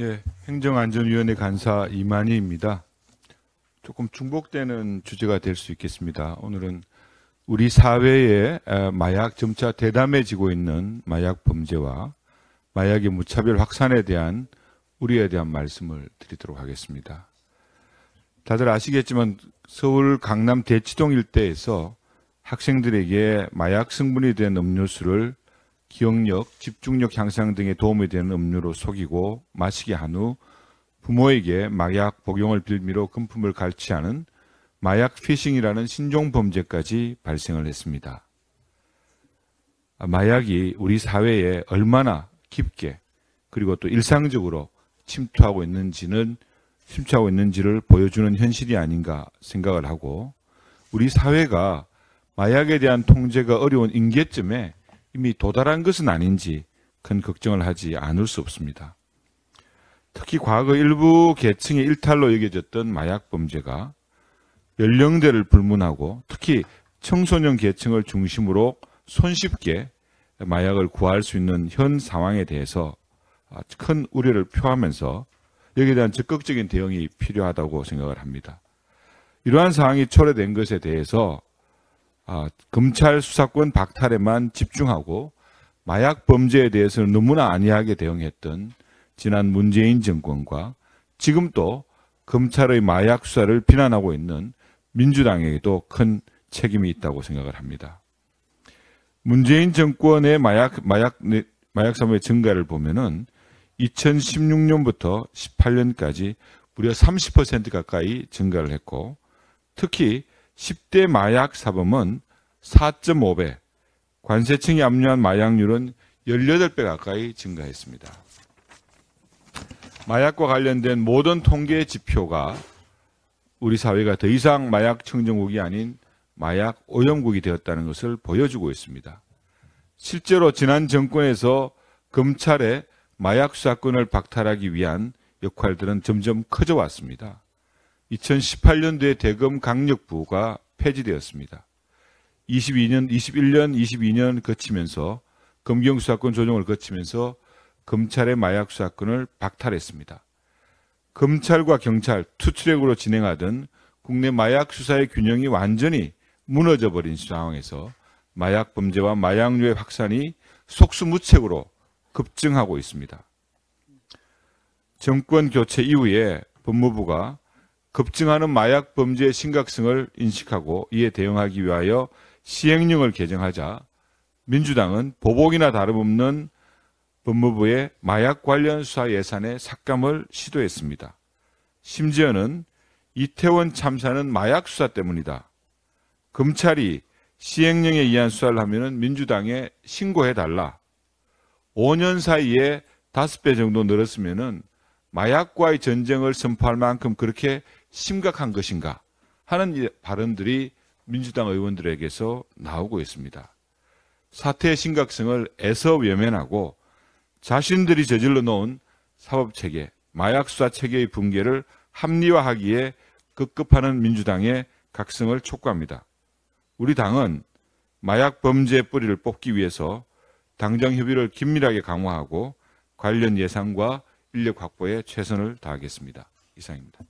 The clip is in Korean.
예, 행정안전위원회 간사 이만희입니다. 조금 중복되는 주제가 될 수 있겠습니다. 오늘은 우리 사회에 마약 점차 대담해지고 있는 마약 범죄와 마약의 무차별 확산에 대한 우리에 대한 말씀을 드리도록 하겠습니다. 다들 아시겠지만 서울 강남 대치동 일대에서 학생들에게 마약 성분이 된 음료수를 기억력, 집중력 향상 등에 도움이 되는 음료로 속이고 마시게 한 후 부모에게 마약 복용을 빌미로 금품을 갈취하는 마약 피싱이라는 신종 범죄까지 발생을 했습니다. 아, 마약이 우리 사회에 얼마나 깊게 그리고 또 일상적으로 침투하고 있는지는 침투하고 있는지를 보여주는 현실이 아닌가 생각을 하고 우리 사회가 마약에 대한 통제가 어려운 임계점에 이미 도달한 것은 아닌지 큰 걱정을 하지 않을 수 없습니다. 특히 과거 일부 계층의 일탈로 여겨졌던 마약 범죄가 연령대를 불문하고 특히 청소년 계층을 중심으로 손쉽게 마약을 구할 수 있는 현 상황에 대해서 큰 우려를 표하면서 여기에 대한 적극적인 대응이 필요하다고 생각을 합니다. 이러한 상황이 초래된 것에 대해서 아, 검찰 수사권 박탈에만 집중하고 마약 범죄에 대해서는 너무나 안이하게 대응했던 지난 문재인 정권과 지금 도 검찰의 마약 수사를 비난하고 있는 민주당에게도 큰 책임이 있다고 생각을 합니다. 문재인 정권의 마약 마약 마약 사무의 증가를 보면은 2016년부터 18년까지 무려 30% 가까이 증가를 했고 특히 10대 마약 사범은 4.5배, 관세청이 압류한 마약률은 18배 가까이 증가했습니다. 마약과 관련된 모든 통계 지표가 우리 사회가 더 이상 마약 청정국이 아닌 마약 오염국이 되었다는 것을 보여주고 있습니다. 실제로 지난 정권에서 검찰의 마약 수사권을 박탈하기 위한 역할들은 점점 커져왔습니다. 2018년도에 대검 강력부가 폐지되었습니다. 22년, 21년, 22년 거치면서 검경 수사권 조정을 거치면서 검찰의 마약 수사권을 박탈했습니다. 검찰과 경찰 투트랙으로 진행하던 국내 마약 수사의 균형이 완전히 무너져버린 상황에서 마약 범죄와 마약류의 확산이 속수무책으로 급증하고 있습니다. 정권 교체 이후에 법무부가 급증하는 마약 범죄의 심각성을 인식하고 이에 대응하기 위하여 시행령을 개정하자 민주당은 보복이나 다름없는 법무부의 마약 관련 수사 예산의 삭감을 시도했습니다. 심지어는 이태원 참사는 마약 수사 때문이다. 검찰이 시행령에 의한 수사를 하면 민주당에 신고해달라. 5년 사이에 5배 정도 늘었으면 마약과의 전쟁을 선포할 만큼 그렇게 심각한 것인가 하는 발언들이 민주당 의원들에게서 나오고 있습니다. 사태의 심각성을 애써 외면하고 자신들이 저질러 놓은 사법체계, 마약수사체계의 붕괴를 합리화하기에 급급하는 민주당의 각성을 촉구합니다. 우리 당은 마약 범죄 뿌리를 뽑기 위해서 당정 협의를 긴밀하게 강화하고 관련 예산과 인력 확보에 최선을 다하겠습니다. 이상입니다.